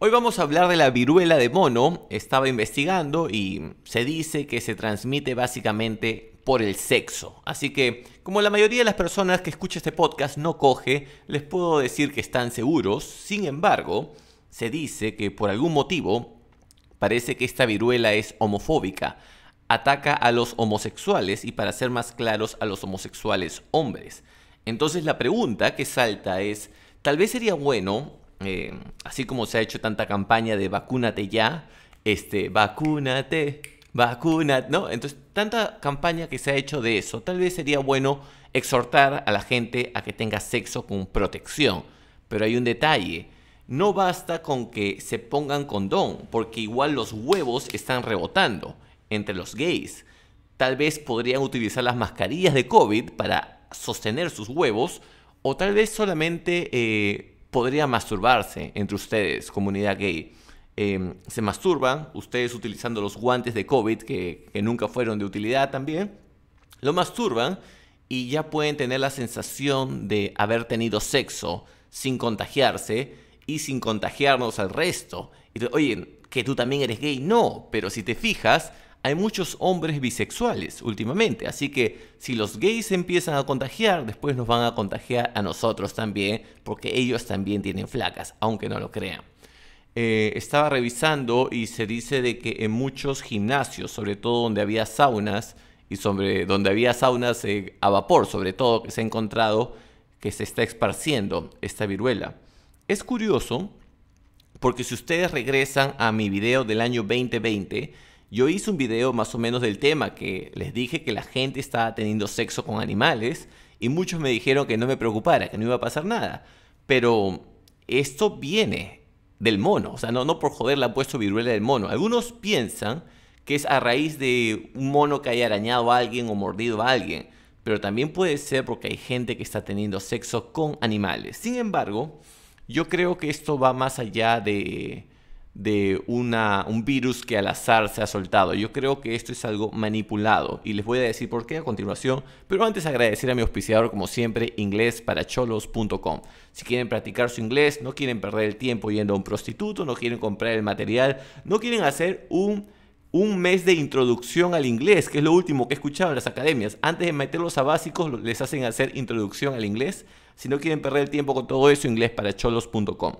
Hoy vamos a hablar de la viruela de mono. Estaba investigando y se dice que se transmite básicamente por el sexo. Así que, como la mayoría de las personas que escucha este podcast no coge, les puedo decir que están seguros. Sin embargo, se dice que por algún motivo parece que esta viruela es homofóbica. Ataca a los homosexuales y para ser más claros, a los homosexuales hombres. Entonces la pregunta que salta es, tal vez sería bueno eh, así como se ha hecho tanta campaña de vacúnate ya, este, vacúnate, vacúnate, ¿no? Entonces, tanta campaña que se ha hecho de eso, tal vez sería bueno exhortar a la gente a que tenga sexo con protección. Pero hay un detalle, no basta con que se pongan condón, porque igual los huevos están rebotando entre los gays. Tal vez podrían utilizar las mascarillas de COVID para sostener sus huevos, o tal vez solamente... Eh, podría masturbarse entre ustedes, comunidad gay. Em, se masturban, ustedes utilizando los guantes de COVID, que, nunca fueron de utilidad también, lo masturban y ya pueden tener la sensación de haber tenido sexo sin contagiarse y sin contagiarnos al resto. oye, que tú también eres gay, no, pero si te fijas, hay muchos hombres bisexuales últimamente, así que si los gays empiezan a contagiar, después nos van a contagiar a nosotros también, porque ellos también tienen flacas, aunque no lo crean. Eh, estaba revisando y se dice de que en muchos gimnasios, sobre todo donde había saunas, y sobre, donde había saunas eh, a vapor, sobre todo, que se ha encontrado que se está esparciendo esta viruela. Es curioso porque si ustedes regresan a mi video del año 2020, yo hice un video más o menos del tema, que les dije que la gente estaba teniendo sexo con animales y muchos me dijeron que no me preocupara, que no iba a pasar nada. Pero esto viene del mono, o sea, no, por joder le han puesto viruela del mono. Algunos piensan que es a raíz de un mono que haya arañado a alguien o mordido a alguien, pero también puede ser porque hay gente que está teniendo sexo con animales. Sin embargo, yo creo que esto va más allá de de un virus que al azar se ha soltado. Yo creo que esto es algo manipulado y les voy a decir por qué a continuación, pero antes agradecer a mi auspiciador como siempre, inglésparacholos.com Si quieren practicar su inglés, no quieren perder el tiempo yendo a un prostituto, no quieren comprar el material, no quieren hacer un un mes de introducción al inglés, que es lo último que he escuchado en las academias. Antes de meterlos a básicos, les hacen hacer introducción al inglés. Si no quieren perder el tiempo con todo eso, inglésparacholos.com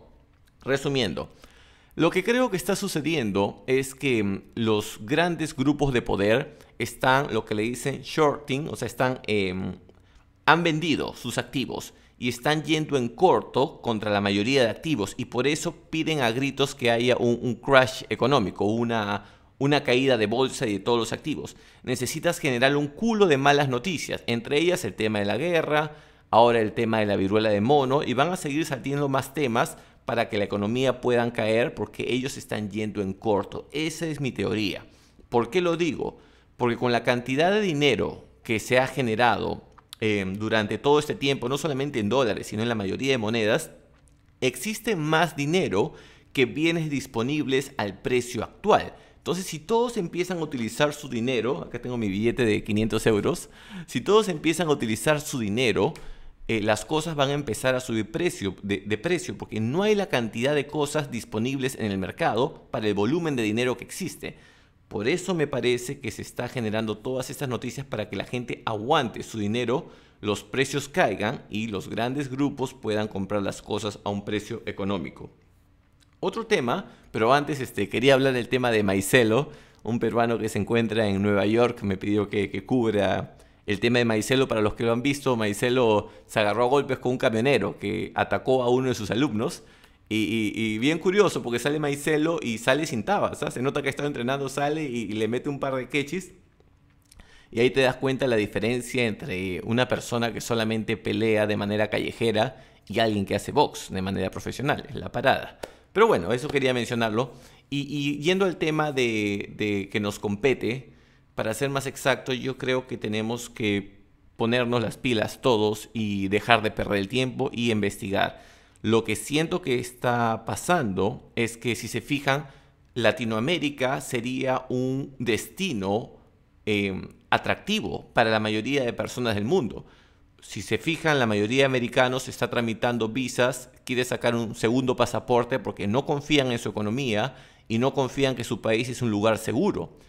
Resumiendo, lo que creo que está sucediendo es que mm, los grandes grupos de poder están lo que le dicen shorting, o sea, están, em, han vendido sus activos y están yendo en corto contra la mayoría de activos y por eso piden a gritos que haya un, crash económico, una, una caída de bolsa y de todos los activos. Necesitas generar un culo de malas noticias, entre ellas el tema de la guerra, ahora el tema de la viruela de mono, y van a seguir saliendo más temas para que la economía puedan caer porque ellos están yendo en corto. Esa es mi teoría. ¿Por qué lo digo? Porque con la cantidad de dinero que se ha generado em, durante todo este tiempo, no solamente en dólares, sino en la mayoría de monedas, existe más dinero que bienes disponibles al precio actual. Entonces, si todos empiezan a utilizar su dinero, acá tengo mi billete de 500 euros, si todos empiezan a utilizar su dinero, eh, las cosas van a empezar a subir precio, de, precio porque no hay la cantidad de cosas disponibles en el mercado para el volumen de dinero que existe. Por eso me parece que se está generando todas estas noticias para que la gente aguante su dinero, los precios caigan y los grandes grupos puedan comprar las cosas a un precio económico. Otro tema, pero antes este, quería hablar del tema de Maicelo, un peruano que se encuentra en Nueva York, me pidió que cubra el tema de Maicelo, para los que lo han visto, Maicelo se agarró a golpes con un camionero que atacó a uno de sus alumnos. Y, bien curioso, porque sale Maicelo y sale sin tabas. Se nota que ha estado entrenando, sale y, le mete un par de quechis. Y ahí te das cuenta la diferencia entre una persona que solamente pelea de manera callejera y alguien que hace box de manera profesional, es la parada. Pero bueno, eso quería mencionarlo. Y, yendo al tema de, de que nos compete, para ser más exacto, yo creo que tenemos que ponernos las pilas todos y dejar de perder el tiempo y investigar. Lo que siento que está pasando es que si se fijan, Latinoamérica sería un destino em, atractivo para la mayoría de personas del mundo. Si se fijan, la mayoría de americanos está tramitando visas, quiere sacar un segundo pasaporte porque no confían en su economía y no confían que su país es un lugar seguro.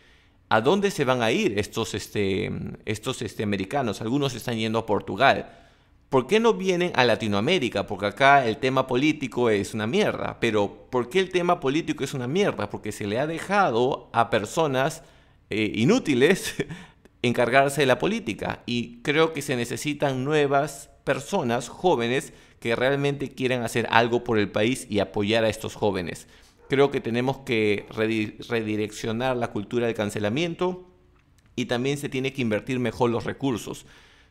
¿A dónde se van a ir estos, este, estos este, americanos? Algunos están yendo a Portugal. ¿Por qué no vienen a Latinoamérica? Porque acá el tema político es una mierda. Pero ¿por qué el tema político es una mierda? Porque se le ha dejado a personas eh, inútiles encargarse de la política. Y creo que se necesitan nuevas personas, jóvenes, que realmente quieran hacer algo por el país y apoyar a estos jóvenes creo que tenemos que redireccionar la cultura del cancelamiento y también se tiene que invertir mejor los recursos.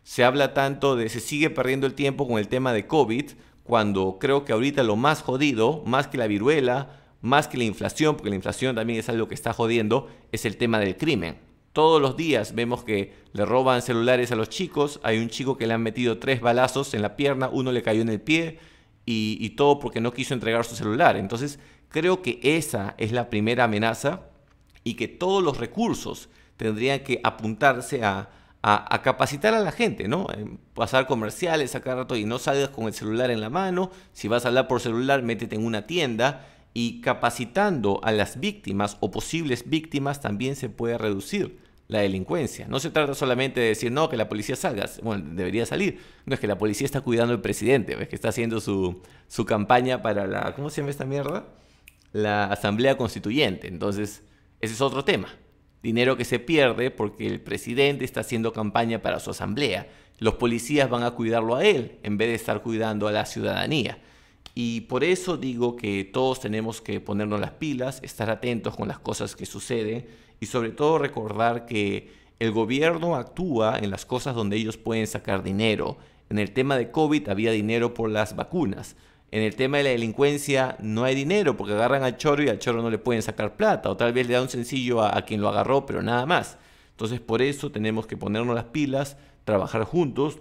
Se habla tanto de se sigue perdiendo el tiempo con el tema de COVID, cuando creo que ahorita lo más jodido, más que la viruela, más que la inflación, porque la inflación también es algo que está jodiendo, es el tema del crimen. Todos los días vemos que le roban celulares a los chicos, hay un chico que le han metido tres balazos en la pierna, uno le cayó en el pie y, y todo porque no quiso entregar su celular. Entonces Creo que esa es la primera amenaza y que todos los recursos tendrían que apuntarse a, capacitar a la gente, ¿no? Eh, pasar comerciales sacar cada rato y no salgas con el celular en la mano. Si vas a hablar por celular, métete en una tienda y capacitando a las víctimas o posibles víctimas también se puede reducir la delincuencia. No se trata solamente de decir, no, que la policía salga. Bueno, debería salir. No es que la policía está cuidando al presidente, es que está haciendo su, su campaña para la... ¿Cómo se llama esta mierda? la Asamblea Constituyente. Entonces, ese es otro tema. Dinero que se pierde porque el presidente está haciendo campaña para su asamblea. Los policías van a cuidarlo a él en vez de estar cuidando a la ciudadanía. Y por eso digo que todos tenemos que ponernos las pilas, estar atentos con las cosas que suceden y sobre todo recordar que el gobierno actúa en las cosas donde ellos pueden sacar dinero. En el tema de COVID había dinero por las vacunas en el tema de la delincuencia no hay dinero porque agarran al choro y al choro no le pueden sacar plata o tal vez le da un sencillo a, quien lo agarró pero nada más. Entonces por eso tenemos que ponernos las pilas, trabajar juntos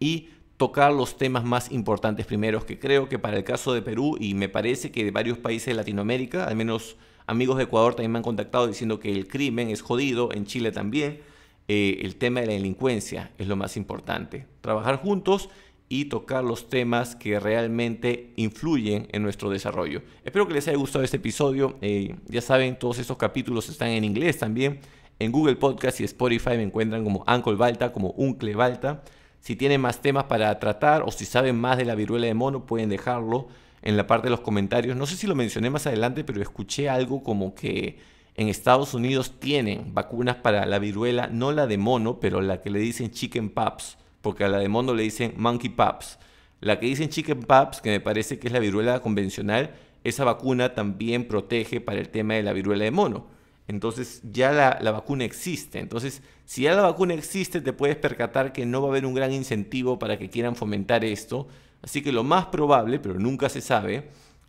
y tocar los temas más importantes primero, que creo que para el caso de Perú y me parece que de varios países de Latinoamérica, al menos amigos de Ecuador también me han contactado diciendo que el crimen es jodido, en Chile también, eh, el tema de la delincuencia es lo más importante. Trabajar juntos y tocar los temas que realmente influyen en nuestro desarrollo. Espero que les haya gustado este episodio. Eh, ya saben, todos estos capítulos están en inglés también. En Google Podcast y Spotify me encuentran como Uncle Balta, como Uncle Balta. Si tienen más temas para tratar o si saben más de la viruela de mono, pueden dejarlo en la parte de los comentarios. No sé si lo mencioné más adelante, pero escuché algo como que en Estados Unidos tienen vacunas para la viruela, no la de mono, pero la que le dicen chicken pups porque a la de mono le dicen Monkey Pups. La que dicen Chicken Pups, que me parece que es la viruela convencional, esa vacuna también protege para el tema de la viruela de mono. Entonces ya la, la, vacuna existe. Entonces, si ya la vacuna existe, te puedes percatar que no va a haber un gran incentivo para que quieran fomentar esto. Así que lo más probable, pero nunca se sabe,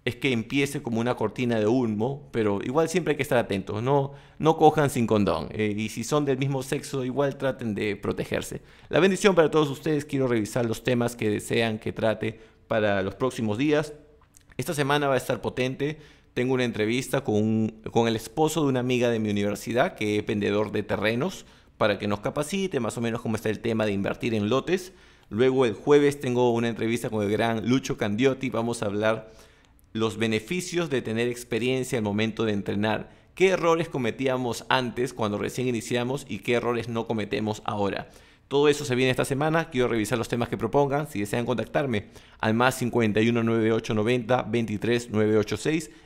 es que empiece como una cortina de humo, pero igual siempre hay que estar atentos, no, no cojan sin condón. Eh, y si son del mismo sexo, igual traten de protegerse. La bendición para todos ustedes, quiero revisar los temas que desean que trate para los próximos días. Esta semana va a estar potente. Tengo una entrevista con, con el esposo de una amiga de mi universidad que es vendedor de terrenos para que nos capacite más o menos cómo está el tema de invertir en lotes. Luego el jueves tengo una entrevista con el gran Lucho Candiotti. Vamos a hablar los beneficios de tener experiencia al momento de entrenar. ¿Qué errores cometíamos antes cuando recién iniciamos y qué errores no cometemos ahora? Todo eso se viene esta semana. Quiero revisar los temas que propongan. Si desean contactarme, al más 51 23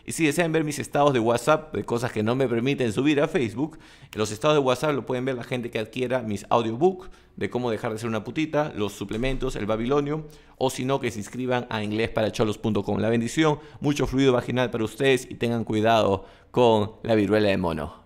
Y si desean ver mis estados de WhatsApp, de cosas que no me permiten subir a Facebook, en los estados de WhatsApp lo pueden ver la gente que adquiera mis audiobooks de cómo dejar de ser una putita, los suplementos, el babilonio, o si no, que se inscriban a inglesparacholos.com. La bendición, mucho fluido vaginal para ustedes y tengan cuidado con la viruela de mono.